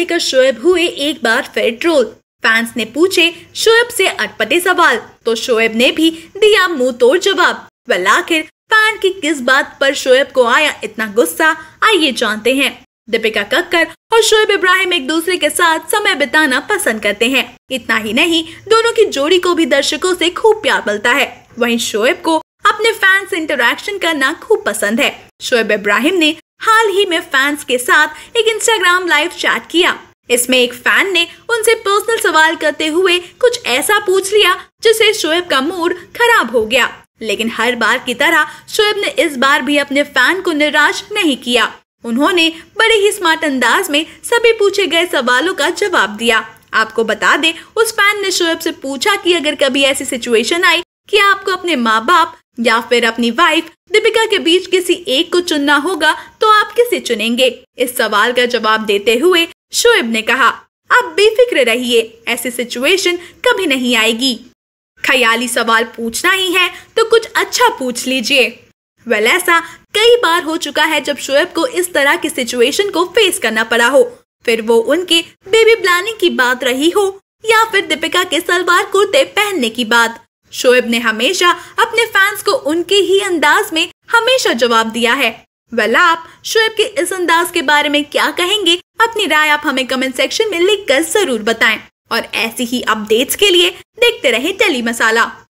लेकर शोएब हुए एक बार फिर ट्रोल फैंस ने पूछे शोएब से अटपटे सवाल तो शोएब ने भी दिया मुंह तोड़ जवाब वह आखिर फैन की किस बात पर शोएब को आया इतना गुस्सा आइए जानते हैं दीपिका कक्कर और शोएब इब्राहिम एक दूसरे के साथ समय बिताना पसंद करते हैं इतना ही नहीं दोनों की जोड़ी को भी दर्शकों से खूब प्यार मिलता है वहीं शोएब को अपने फैंस इंटरेक्शन करना खूब पसंद है शोएब इब्राहिम ने हाल ही में फैंस के साथ एक इंस्टाग्राम लाइव चैट किया इसमें एक फैन ने उनसे पर्सनल सवाल करते हुए कुछ ऐसा पूछ लिया जिससे शोएब का मूड खराब हो गया लेकिन हर बार की तरह शोएब ने इस बार भी अपने फैन को निराश नहीं किया उन्होंने बड़े ही स्मार्ट अंदाज में सभी पूछे गए सवालों का जवाब दिया आपको बता दे उस फैन ने शोएब से पूछा कि अगर कभी ऐसी सिचुएशन आई कि आपको अपने माँ बाप या फिर अपनी वाइफ दीपिका के बीच किसी एक को चुनना होगा तो आप किसे चुनेंगे इस सवाल का जवाब देते हुए शोएब ने कहा आप बेफिक्र रहिए ऐसी सिचुएशन कभी नहीं आएगी खयाली सवाल पूछना ही है तो कुछ अच्छा पूछ लीजिए वेल ऐसा कई बार हो चुका है जब शोएब को इस तरह की सिचुएशन को फेस करना पड़ा हो फिर वो उनके बेबी प्लानिंग की बात रही हो या फिर दीपिका के सलवार कुर्ते पहनने की बात शोएब ने हमेशा अपने फैंस को उनके ही अंदाज में हमेशा जवाब दिया है वेल आप शोएब के इस अंदाज के बारे में क्या कहेंगे अपनी राय आप हमें कमेंट सेक्शन में लिख कर जरूर बताएं और ऐसी ही अपडेट्स के लिए देखते रहे टेली मसाला